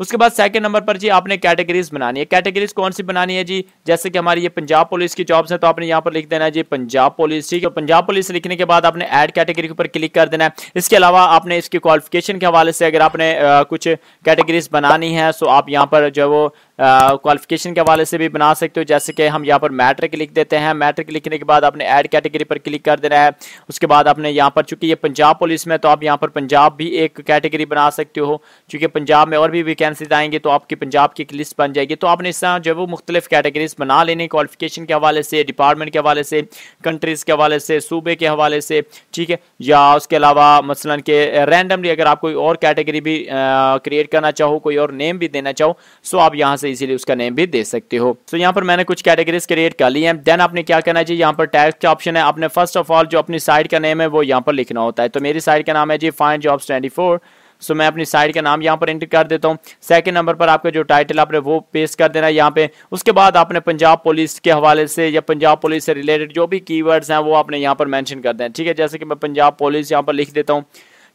उसके बाद सेकंड नंबर पर जी आपने कैटेगरीज बनानी है कैटेगरीज कौन सी बनानी है जी जैसे कि हमारी ये पंजाब पुलिस की जॉब्स है तो आपने यहाँ पर लिख देना है जी पंजाब पुलिस ठीक है पंजाब पुलिस लिखने के बाद आपने एड कैटेगरी के ऊपर क्लिक कर देना है इसके अलावा आपने इसकी क्वालिफिकेशन के हवाले से अगर आपने आ, कुछ कैटेगरीज बनानी है सो तो आप यहाँ पर जो वो क्वालिफिकेशन के हवाले से भी बना सकते हो जैसे कि हम यहाँ पर मैट्रिक लिख देते हैं मैट्रिक लिखने के बाद आपने ऐड कैटेगरी पर क्लिक कर देना है उसके बाद आपने यहाँ पर चूंकि ये पंजाब पुलिस में तो आप यहाँ पर पंजाब भी एक कैटेगरी बना सकते हो चूंकि पंजाब में और भी वैकेंसीज आएंगे तो आपके पंजाब की एक लिस्ट बन जाएगी तो आपने इस तरह जो है वो मुख्तलिफ कैटेगरीज बना लेने क्वालिफिकेशन के हवाले से डिपार्टमेंट के हवाले से कंट्रीज़ के हवाले से सूबे के हवाले से ठीक है या उसके अलावा मसलन के रैंडमली अगर आप कोई और कैटेगरी भी क्रिएट करना चाहो कोई और नेम भी देना चाहो सो तो आप यहाँ से इसीलिए उसका नेम भी दे सकते हो सो तो यहाँ पर मैंने कुछ कैटेगरीज क्रिएट कर ली है देन आपने क्या करना चाहिए यहाँ पर टैक्स का ऑप्शन है आपने फर्स्ट ऑफ ऑल जो अपनी साइड का नेम है वो यहाँ पर लिखना होता है तो मेरी साइड का नाम है जी फाइन जॉब्स ट्वेंटी सो मैं अपनी साइट का नाम यहाँ पर एंटर कर देता हूँ सेकंड नंबर पर आपका जो टाइटल आपने वो पेस्ट कर देना है यहाँ पे उसके बाद आपने पंजाब पुलिस के हवाले से या पंजाब पुलिस से रिलेटेड जो भी कीवर्ड्स हैं वो आपने यहाँ पर मैंशन कर दें ठीक है जैसे कि मैं पंजाब पुलिस यहाँ पर लिख देता हूँ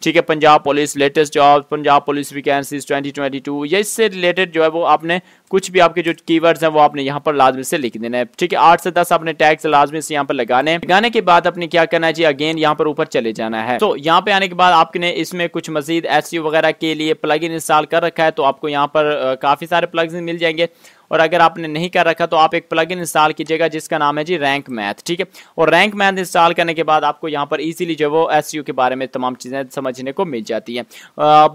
ठीक है Punjab police latest job Punjab police vacancies 2022 ये इससे रिलेटेड जो है वो आपने कुछ भी आपके जो कीवर्ड्स हैं वो आपने यहाँ पर लाजमी से लिख देना है ठीक है आठ से दस आपने टैक्स लाजमी से यहाँ पर लगाने लगाने के बाद आपने क्या करना है जी अगेन यहाँ पर ऊपर चले जाना है तो यहाँ पे आने के बाद आपने इसमें कुछ मजीद एस वगैरह के लिए प्लग इंस्टॉल कर रखा है तो आपको यहाँ पर काफी सारे प्लग मिल जाएंगे और अगर आपने नहीं कर रखा तो आप एक प्लग इंस्टॉल कीजिएगा जिसका नाम है जी रैंक मैथ ठीक है और रैंक मैथ इंस्टॉल करने के बाद आपको यहाँ पर ईजिली जो वो एस के बारे में तमाम चीज़ें समझने को मिल जाती हैं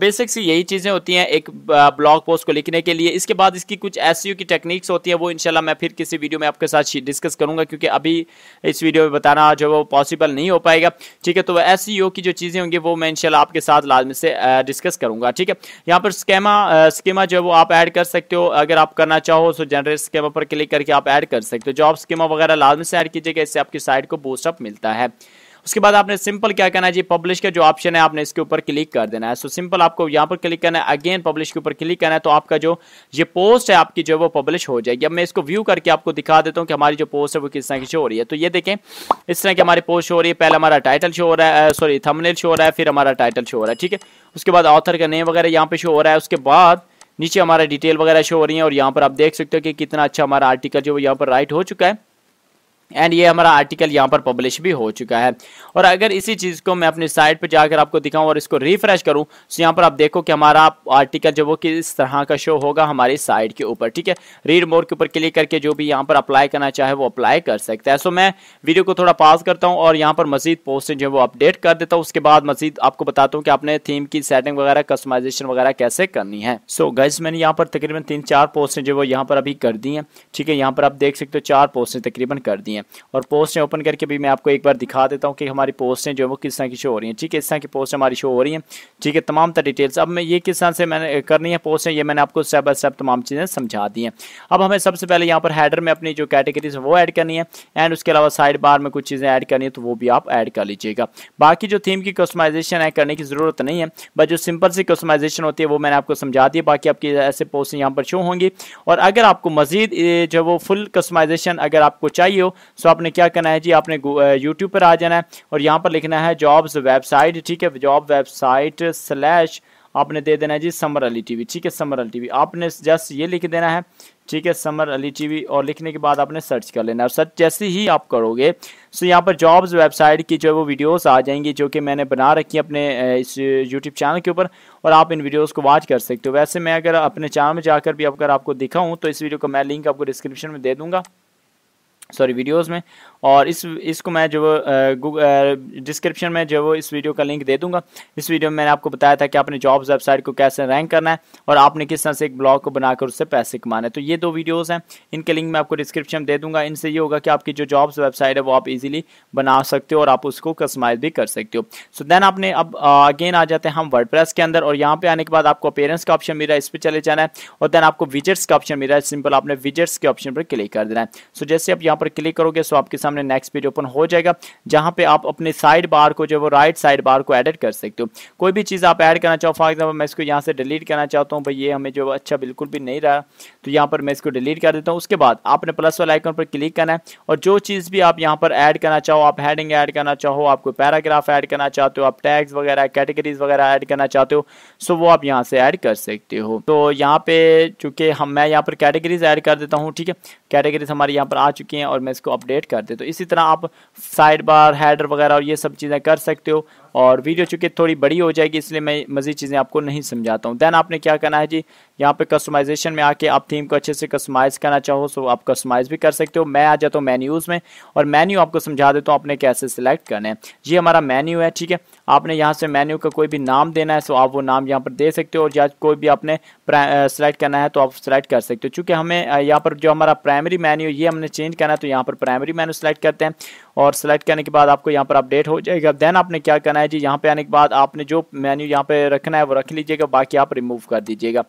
बेसिक सी यही चीज़ें होती हैं एक ब्लॉग पोस्ट को लिखने के लिए इसके बाद इसकी कुछ एस की टेक्निक्स होती हैं वो इनशाला मैं फिर किसी वीडियो में आपके साथ डिस्कस करूँगा क्योंकि अभी इस वीडियो में बताना जो वो पॉसिबल नहीं हो पाएगा ठीक है तो एस की जो चीज़ें होंगी वो मैं इनशाला आपके साथ लाजमी से डिस्कस करूँगा ठीक है यहाँ पर स्केमा स्कीमा जो है वो आप ऐड कर सकते हो अगर आप करना चाहो हो सो जनरेट स्केमा पर क्लिक करके आप ऐड कर सकते हो जॉब स्कीमा वगैरह लाजमी से ऐड कीजिएगा इससे आपकी साइट को बूस्टअप मिलता है उसके बाद आपने सिंपल क्या करना है जी पब्लिश का जो ऑप्शन है आपने इसके ऊपर क्लिक कर देना है सो so, सिंपल आपको यहाँ पर क्लिक करना है अगेन पब्लिश के ऊपर क्लिक करना है तो आपका जो ये पोस्ट है आपकी जो है वो पब्लिश हो जाएगी अब मैं इसको व्यू करके आपको दिखा देता हूँ कि हमारी जो पोस्ट है वो किस तरह की शो हो रही है तो ये देखें इस तरह की हमारी पोस्ट हो रही है पहले हमारा टाइटल शो हो रहा है सॉरी थमनेल शो हो रहा है फिर हमारा टाइटल शो हो रहा है ठीक है उसके बाद ऑथर का नेम वगैरह यहाँ पे शो हो रहा है उसके बाद नीचे हमारा डिटेल वगैरह शो हो रही है और यहाँ पर आप देख सकते हो कि कितना अच्छा हमारा आर्टिकल जो यहाँ पर राइट हो चुका है एंड ये हमारा आर्टिकल यहाँ पर पब्लिश भी हो चुका है और अगर इसी चीज़ को मैं अपनी साइट पर जाकर आपको दिखाऊं और इसको रिफ्रेश करूं तो यहाँ पर आप देखो कि हमारा आर्टिकल जो वो किस तरह का शो होगा हमारी साइट के ऊपर ठीक है रीड मोर के ऊपर क्लिक करके जो भी यहाँ पर अप्लाई करना चाहे वो अप्लाई कर सकता है सो मैं वीडियो को थोड़ा पास करता हूँ और यहाँ पर मजीद पोस्ट जो है वो अपडेट कर देता हूँ उसके बाद मजीद आपको बताता हूँ कि आपने थीम की सेटिंग वगैरह कस्टमाइजेशन वगैरह कैसे करनी है सो गैस मैंने यहाँ पर तकरीबन तीन चार पोस्टें जो वो यहाँ पर अभी कर दी हैं ठीक है यहाँ पर आप देख सकते हो चार पोस्टें तकरीबन कर दी है और पोस्टें ओपन करके भी मैं आपको एक बार दिखा देता हूँ कि हमारी पोस्टें जो है वो किस तरह की शो हो रही हैं ठीक है इस तरह की पोस्ट हमारी शो हो रही हैं ठीक है तमाम तरह डिटेल्स अब मैं ये किस तरह से मैंने करनी है पोस्टें ये मैंने आपको स्टेप बाय स्टेप तमाम चीज़ें समझा दी हैं अब हमें सबसे पहले यहाँ पर हैडर में अपनी जो कैटेगरीज वो ऐड करनी है एंड उसके अलावा साइड बार में कुछ चीज़ें ऐड करनी है तो वो भी आप ऐड कर लीजिएगा बाकी जो थीम की कस्टमाइजेशन है करने की ज़रूरत नहीं है बस जो सिंपल सी कस्टमाइजेशन होती है वो मैंने आपको समझा दी बाकी आपकी ऐसे पोस्ट यहाँ पर शो होंगी और अगर आपको मजीद जो वो फुल कस्टमाइजेशन अगर आपको चाहिए हो सो आपने क्या करना है जी आपने यूट्यूब पर आ जाना है और यहाँ पर लिखना है जॉब्स वेबसाइट ठीक है जॉब वेबसाइट स्लैश आपने दे देना है जी समर अली टीवी ठीक है समर अली टीवी आपने जस्ट ये लिख देना है ठीक है समर अली टीवी और लिखने के बाद आपने सर्च कर लेना है सर्च जैसे ही आप करोगे सो यहाँ पर जॉब्स वेबसाइट की जो है वो वीडियोस आ जाएंगी जो कि मैंने बना रखी है अपने इस यूट्यूब चैनल के ऊपर और आप इन वीडियोस को वॉच कर सकते हो वैसे मैं अगर अपने चैनल में जाकर भी अगर आपको दिखाऊँ तो इस वीडियो का मैं लिंक आपको डिस्क्रिप्शन में दे दूँगा सॉरी वीडियोस में और इस इसको मैं जो डिस्क्रिप्शन में जो इस वीडियो का लिंक दे दूंगा इस वीडियो में मैंने आपको बताया था कि आपने जॉब्स वेबसाइट को कैसे रैंक करना है और आपने किस तरह से एक ब्लॉग को बनाकर उससे पैसे कमाना है तो ये दो वीडियोज़ हैं इनके लिंक मैं आपको डिस्क्रिप्शन दे दूंगा इनसे ये होगा कि आपकी जो जॉब्स वेबसाइट है वो आप ईजिली बना सकते हो और आप उसको कस्टमाइज भी कर सकते हो सो so देन आपने अब अगेन आ जाते हैं हम वर्ड के अंदर और यहाँ पे आने के बाद आपको अपेयरेंस का ऑप्शन मिला इस पर चले जाना है और देन आपको विजेट्स का ऑप्शन मिला है सिंपल आपने विजेट्स के ऑप्शन पर क्लिक कर देना है सो जैसे आप यहाँ पर क्लिक करोगे सो आपके सामने नेक्स्ट पेज ओपन हो जाएगा जहां पे आप अपने साइड बार को जो है वो राइट साइड बार को एडिट कर सकते हो कोई भी चीज़ आप ऐड करना चाहो फॉर एग्जाम्पल मैं इसको यहाँ से डिलीट करना चाहता हूँ भाई ये हमें जो अच्छा बिल्कुल भी नहीं रहा तो यहाँ पर मैं इसको डिलीट कर देता हूँ उसके बाद आपने प्लस वाले आइकन पर क्लिक करना है और जो चीज़ भी आप यहाँ पर ऐड करना चाहो आप हेडिंग ऐड करना चाहो आपको पैराग्राफ ऐड करना चाहते हो आप टैग्स वगैरह कैटेगरीज वगैरह ऐड करना चाहते हो सो वो आप यहाँ से ऐड कर सकते हो तो यहाँ पे चूंकि हम मैं यहाँ पर कैटेगरीज ऐड कर देता हूँ ठीक है कैटेगरीज हमारे यहाँ पर आ चुकी हैं और मैं इसको अपडेट कर देता सकते हो तो इसी तरह आप साइड बार हैडर वगैरह ये सब चीज़ें कर सकते हो और वीडियो चूँकि थोड़ी बड़ी हो जाएगी इसलिए मैं मज़ीद चीज़ें आपको नहीं समझाता हूँ देन आपने क्या करना है जी यहाँ पे कस्टमाइजेशन में आके आप थीम को अच्छे से कस्टमाइज़ करना चाहो सो आप कस्टमाइज़ भी कर सकते हो मैं आ जाता हूँ मेन्यूज़ में और मेन्यू आपको समझा देता हूँ आपने कैसे सिलेक्ट करना है ये हमारा मेन्यू है ठीक है आपने यहाँ से मेन्यू का कोई भी नाम देना है सो आप वो नाम यहाँ पर दे सकते हो और या कोई भी आपने सेलेक्ट करना है तो आप सेलेक्ट कर सकते हो चूँकि हमें यहाँ पर जो हमारा प्राइमरी मेन्यू ये हमने चेंज करना है तो यहाँ पर प्राइमरी मेन्यू सेलेक्ट करते हैं और सेलेक्ट करने के बाद आपको यहाँ पर अपडेट हो जाएगा देन आपने क्या करना है है जी यहाँ पे आने के बाद आपने जो मेन्यू यहाँ पे रखना है वो रख लीजिएगा बाकी आप रिमूव कर दीजिएगा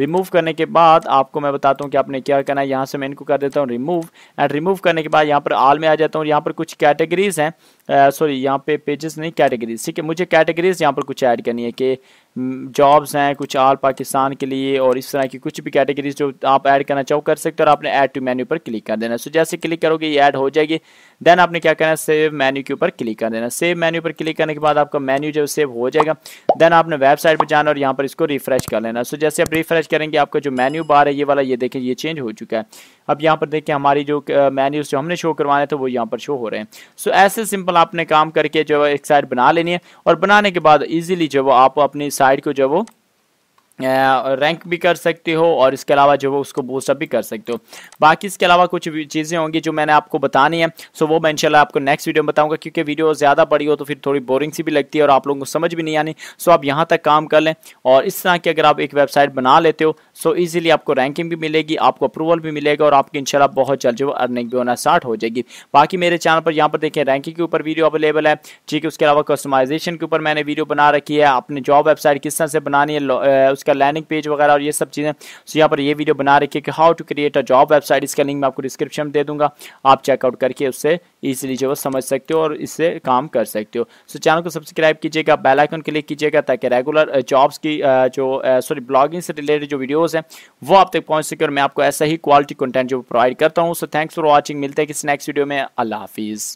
रिमूव करने के बाद आपको मैं बताता हूँ कि आपने क्या करना है यहाँ से मैं इनको कर देता हूँ रिमूव एंड रिमूव करने के बाद यहाँ पर आल में आ जाता हूँ यहाँ पर कुछ कैटेगरीज हैं सॉरी यहाँ पे पेजेस नहीं कैटेगरीज ठीक है मुझे कैटेगरीज यहाँ पर कुछ ऐड करनी है कि जॉब्स हैं कुछ आल पाकिस्तान के लिए और इस तरह की कुछ भी कैटेगरीज जो आप ऐड करना चाहो कर सकते हो और आपने ऐड टू मेन्यू पर क्लिक कर देना सो so, जैसे क्लिक करोगे ये ऐड हो जाएगी देन आपने क्या करना है सेव मेन्यू के ऊपर क्लिक कर देना सेव मेन्यू पर क्लिक करने के बाद आपका मेन्यू जो सेव हो जाएगा देन आपने वेबसाइट पर जाना और यहाँ पर इसको रिफ्रेश कर लेना सो so, जैसे आप रिफ्रेश रिफ्रेश करेंगे आपका जो मेन्यू बार है ये वाला ये देखें ये चेंज हो चुका है अब यहाँ पर देखें हमारी जो मेन्यूज जो हमने शो करवाने थे वो यहाँ पर शो हो रहे हैं सो so, ऐसे सिंपल आपने काम करके जो है एक साइड बना लेनी है और बनाने के बाद ईजिली जो आप अपनी साइड को जो वो रैंक भी कर सकते हो और इसके अलावा जो है उसको बूस्टअप भी कर सकते हो बाकी इसके अलावा कुछ चीज़ें होंगी जो मैंने आपको बतानी है सो वो मैं इंशाल्लाह आपको नेक्स्ट वीडियो में बताऊंगा क्योंकि वीडियो ज़्यादा बड़ी हो तो फिर थोड़ी बोरिंग सी भी लगती है और आप लोगों को समझ भी नहीं आनी सो आप यहाँ तक काम कर लें और इस तरह की अगर आप एक वेबसाइट बना लेते हो सो ईजिली आपको रैंकिंग भी मिलेगी आपको अप्रूवल भी मिलेगा और आपकी इनशाला बहुत जल्द जो अर्निंग भी होना स्टार्ट हो जाएगी बाकी मेरे चैनल पर यहाँ पर देखें रैंकिंग के ऊपर वीडियो अवेलेबल है ठीक है उसके अलावा कस्टमाइजेशन के ऊपर मैंने वीडियो बना रखी है अपने जॉब वेबसाइट किस तरह से बनानी है उसका लैंडिंग पेज वगैरह और ये सब चीज़ें सो यहाँ पर ये वीडियो बना रखी है कि how to create a job website इसका लिंक मैं आपको डिस्क्रिप्शन में दे दूंगा आप चेकआउट करके उससे ईजिली जो समझ सकते हो और इससे काम कर सकते हो सो चैनल को सब्सक्राइब कीजिएगा बेलाइकन क्लिक कीजिएगा ताकि रेगुलर जॉब्स uh, की uh, जो सॉरी uh, ब्लॉगिंग से रिलेटेड जो वीडियोज़ हैं वो आप तक पहुँच सके और मैं आपको ऐसा ही क्वालिटी कंटेंट जो प्रोवाइड करता हूँ सो थैंक्स फॉर वॉचिंग मिलते हैं किस नेक्स्ट वीडियो में अल्लाह हाफिज़